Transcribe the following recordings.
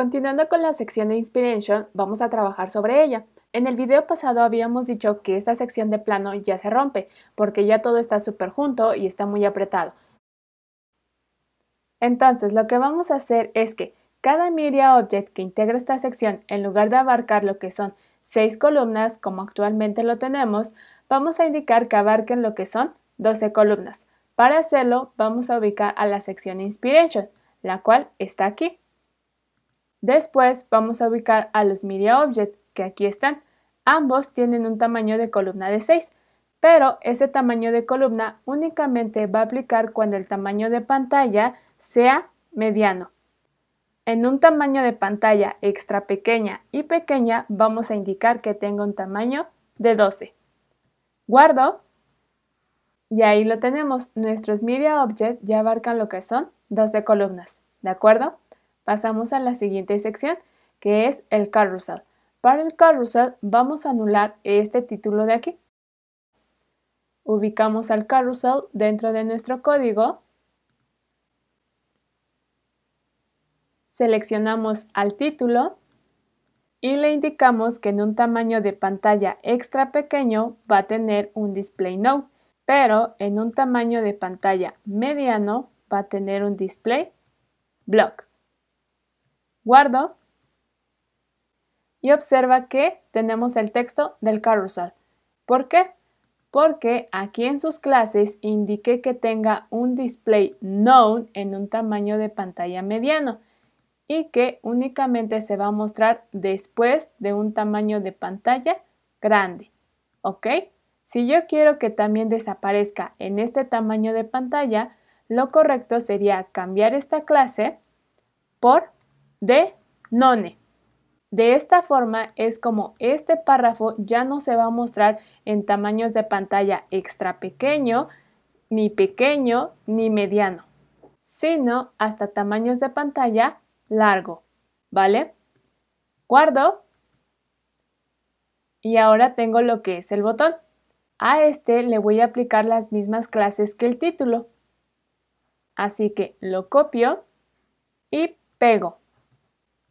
Continuando con la sección de Inspiration, vamos a trabajar sobre ella. En el video pasado habíamos dicho que esta sección de plano ya se rompe, porque ya todo está súper junto y está muy apretado. Entonces, lo que vamos a hacer es que cada media object que integra esta sección, en lugar de abarcar lo que son 6 columnas, como actualmente lo tenemos, vamos a indicar que abarquen lo que son 12 columnas. Para hacerlo, vamos a ubicar a la sección Inspiration, la cual está aquí. Después vamos a ubicar a los Media Object, que aquí están. Ambos tienen un tamaño de columna de 6, pero ese tamaño de columna únicamente va a aplicar cuando el tamaño de pantalla sea mediano. En un tamaño de pantalla extra pequeña y pequeña vamos a indicar que tenga un tamaño de 12. Guardo y ahí lo tenemos. Nuestros Media Object ya abarcan lo que son 12 columnas, ¿de acuerdo? Pasamos a la siguiente sección, que es el Carousel. Para el carrusel vamos a anular este título de aquí. Ubicamos al Carousel dentro de nuestro código. Seleccionamos al título y le indicamos que en un tamaño de pantalla extra pequeño va a tener un display no, pero en un tamaño de pantalla mediano va a tener un display block guardo y observa que tenemos el texto del carrusel. ¿Por qué? Porque aquí en sus clases indiqué que tenga un display known en un tamaño de pantalla mediano y que únicamente se va a mostrar después de un tamaño de pantalla grande. ¿Ok? Si yo quiero que también desaparezca en este tamaño de pantalla, lo correcto sería cambiar esta clase por de none. De esta forma es como este párrafo ya no se va a mostrar en tamaños de pantalla extra pequeño, ni pequeño, ni mediano, sino hasta tamaños de pantalla largo, ¿vale? Guardo y ahora tengo lo que es el botón. A este le voy a aplicar las mismas clases que el título. Así que lo copio y pego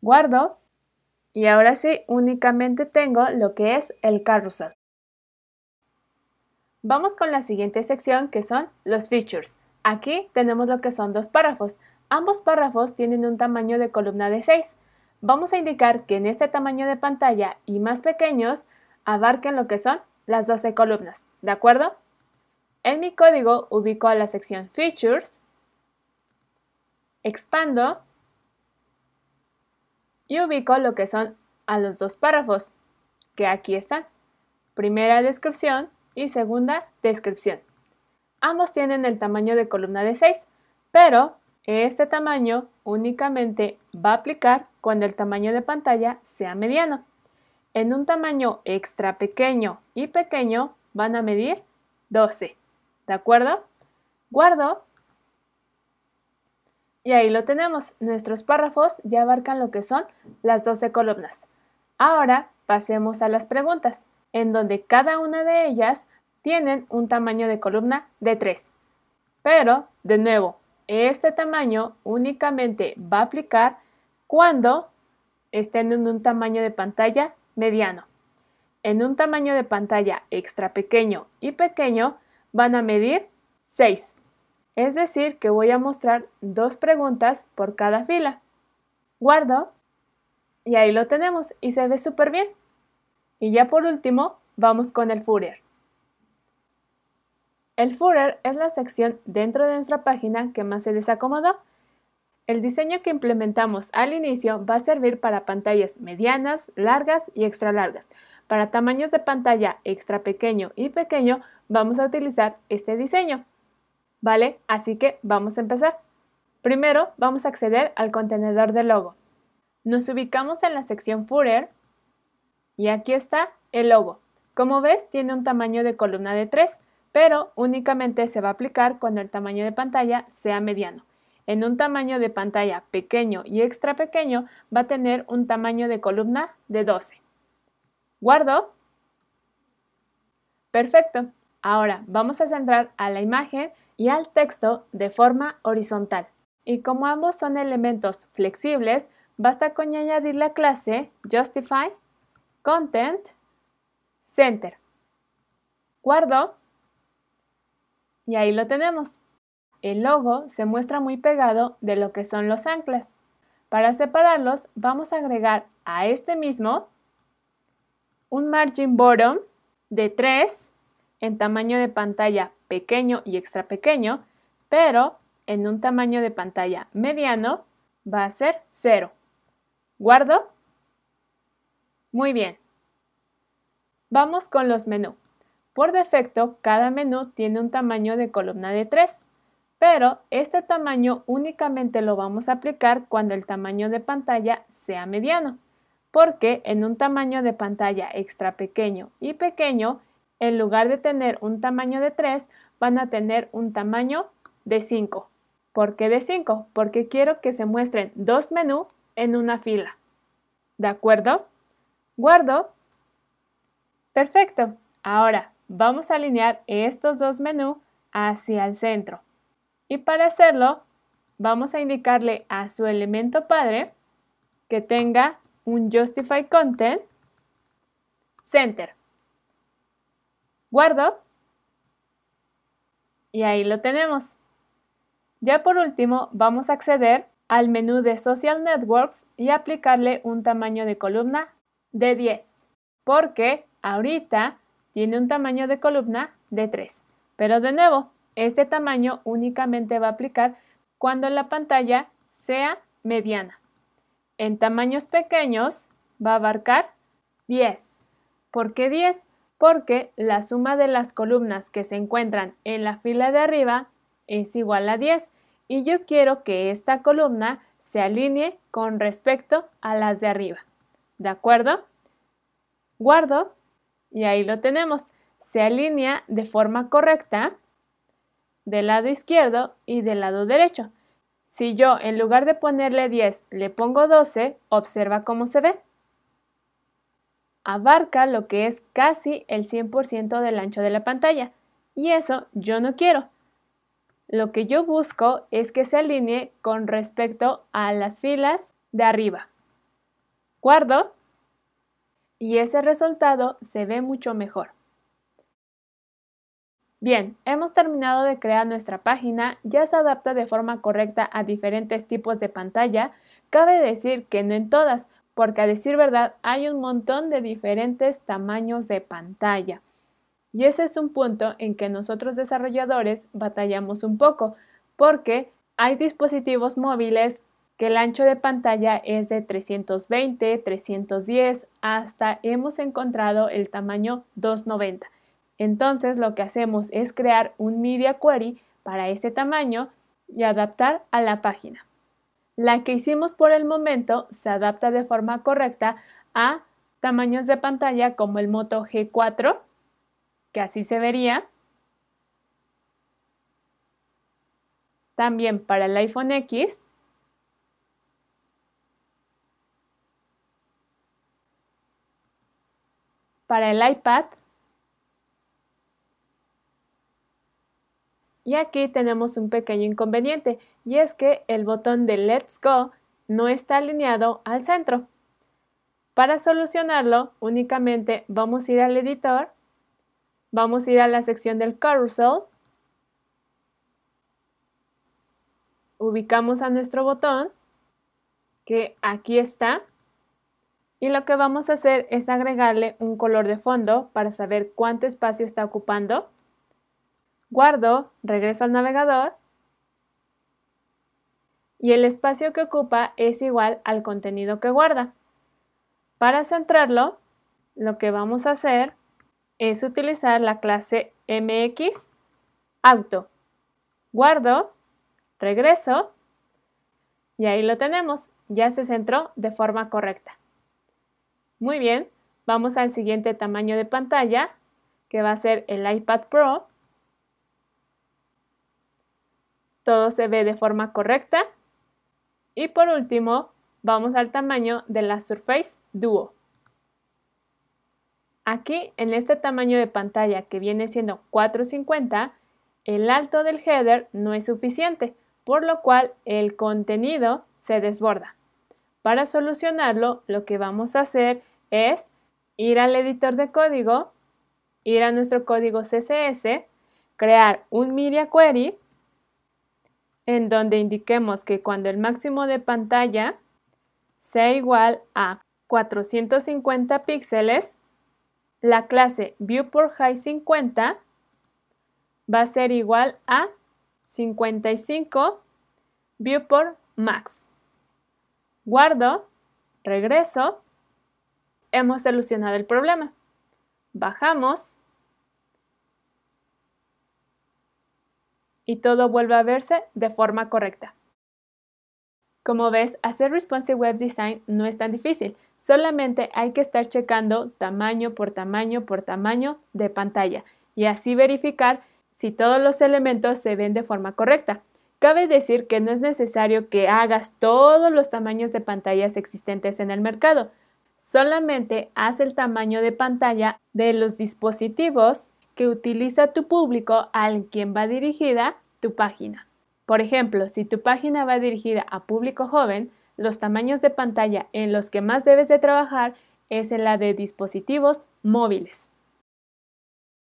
guardo y ahora sí únicamente tengo lo que es el carrusel. Vamos con la siguiente sección que son los features. Aquí tenemos lo que son dos párrafos. Ambos párrafos tienen un tamaño de columna de 6. Vamos a indicar que en este tamaño de pantalla y más pequeños abarquen lo que son las 12 columnas, ¿de acuerdo? En mi código ubico a la sección Features, expando y ubico lo que son a los dos párrafos, que aquí están. Primera descripción y segunda descripción. Ambos tienen el tamaño de columna de 6, pero este tamaño únicamente va a aplicar cuando el tamaño de pantalla sea mediano. En un tamaño extra pequeño y pequeño van a medir 12, ¿de acuerdo? Guardo y ahí lo tenemos, nuestros párrafos ya abarcan lo que son las 12 columnas. Ahora pasemos a las preguntas, en donde cada una de ellas tienen un tamaño de columna de 3. Pero, de nuevo, este tamaño únicamente va a aplicar cuando estén en un tamaño de pantalla mediano. En un tamaño de pantalla extra pequeño y pequeño van a medir 6 es decir que voy a mostrar dos preguntas por cada fila. Guardo y ahí lo tenemos y se ve súper bien. Y ya por último, vamos con el Fourier. El Fourier es la sección dentro de nuestra página que más se desacomodó. El diseño que implementamos al inicio va a servir para pantallas medianas, largas y extra largas. Para tamaños de pantalla extra pequeño y pequeño vamos a utilizar este diseño. ¿vale? Así que vamos a empezar. Primero vamos a acceder al contenedor de logo. Nos ubicamos en la sección Footer y aquí está el logo. Como ves, tiene un tamaño de columna de 3, pero únicamente se va a aplicar cuando el tamaño de pantalla sea mediano. En un tamaño de pantalla pequeño y extra pequeño va a tener un tamaño de columna de 12. Guardo. Perfecto. Ahora vamos a centrar a la imagen y al texto de forma horizontal. Y como ambos son elementos flexibles, basta con añadir la clase Justify Content Center. Guardo y ahí lo tenemos. El logo se muestra muy pegado de lo que son los anclas. Para separarlos vamos a agregar a este mismo un margin bottom de 3 en tamaño de pantalla pequeño y extra pequeño, pero en un tamaño de pantalla mediano va a ser 0. ¿Guardo? Muy bien. Vamos con los menús. Por defecto, cada menú tiene un tamaño de columna de 3, pero este tamaño únicamente lo vamos a aplicar cuando el tamaño de pantalla sea mediano, porque en un tamaño de pantalla extra pequeño y pequeño en lugar de tener un tamaño de 3, van a tener un tamaño de 5. ¿Por qué de 5? Porque quiero que se muestren dos menús en una fila. ¿De acuerdo? Guardo. Perfecto. Ahora vamos a alinear estos dos menús hacia el centro. Y para hacerlo, vamos a indicarle a su elemento padre que tenga un Justify Content Center. Guardo. Y ahí lo tenemos. Ya por último, vamos a acceder al menú de Social Networks y aplicarle un tamaño de columna de 10, porque ahorita tiene un tamaño de columna de 3. Pero de nuevo, este tamaño únicamente va a aplicar cuando la pantalla sea mediana. En tamaños pequeños va a abarcar 10. ¿Por qué 10? porque la suma de las columnas que se encuentran en la fila de arriba es igual a 10 y yo quiero que esta columna se alinee con respecto a las de arriba. ¿De acuerdo? Guardo y ahí lo tenemos. Se alinea de forma correcta del lado izquierdo y del lado derecho. Si yo en lugar de ponerle 10 le pongo 12, observa cómo se ve abarca lo que es casi el 100% del ancho de la pantalla. Y eso yo no quiero. Lo que yo busco es que se alinee con respecto a las filas de arriba. Guardo y ese resultado se ve mucho mejor. Bien, hemos terminado de crear nuestra página, ya se adapta de forma correcta a diferentes tipos de pantalla. Cabe decir que no en todas, porque a decir verdad hay un montón de diferentes tamaños de pantalla. Y ese es un punto en que nosotros desarrolladores batallamos un poco, porque hay dispositivos móviles que el ancho de pantalla es de 320, 310, hasta hemos encontrado el tamaño 290. Entonces lo que hacemos es crear un media query para ese tamaño y adaptar a la página. La que hicimos por el momento se adapta de forma correcta a tamaños de pantalla como el Moto G4, que así se vería. También para el iPhone X. Para el iPad Y aquí tenemos un pequeño inconveniente y es que el botón de Let's Go no está alineado al centro. Para solucionarlo, únicamente vamos a ir al editor, vamos a ir a la sección del carousel, ubicamos a nuestro botón, que aquí está, y lo que vamos a hacer es agregarle un color de fondo para saber cuánto espacio está ocupando. Guardo, regreso al navegador y el espacio que ocupa es igual al contenido que guarda. Para centrarlo, lo que vamos a hacer es utilizar la clase MX Auto. Guardo, regreso y ahí lo tenemos, ya se centró de forma correcta. Muy bien, vamos al siguiente tamaño de pantalla que va a ser el iPad Pro todo se ve de forma correcta. Y por último, vamos al tamaño de la Surface Duo. Aquí, en este tamaño de pantalla que viene siendo 450, el alto del header no es suficiente, por lo cual el contenido se desborda. Para solucionarlo, lo que vamos a hacer es ir al editor de código, ir a nuestro código CSS, crear un media query en donde indiquemos que cuando el máximo de pantalla sea igual a 450 píxeles, la clase Viewport High 50 va a ser igual a 55 Viewport Max. Guardo, regreso, hemos solucionado el problema. Bajamos y todo vuelve a verse de forma correcta. Como ves, hacer responsive web design no es tan difícil, solamente hay que estar checando tamaño por tamaño por tamaño de pantalla y así verificar si todos los elementos se ven de forma correcta. Cabe decir que no es necesario que hagas todos los tamaños de pantallas existentes en el mercado, solamente haz el tamaño de pantalla de los dispositivos que utiliza tu público al quien va dirigida tu página. Por ejemplo, si tu página va dirigida a público joven, los tamaños de pantalla en los que más debes de trabajar es en la de dispositivos móviles.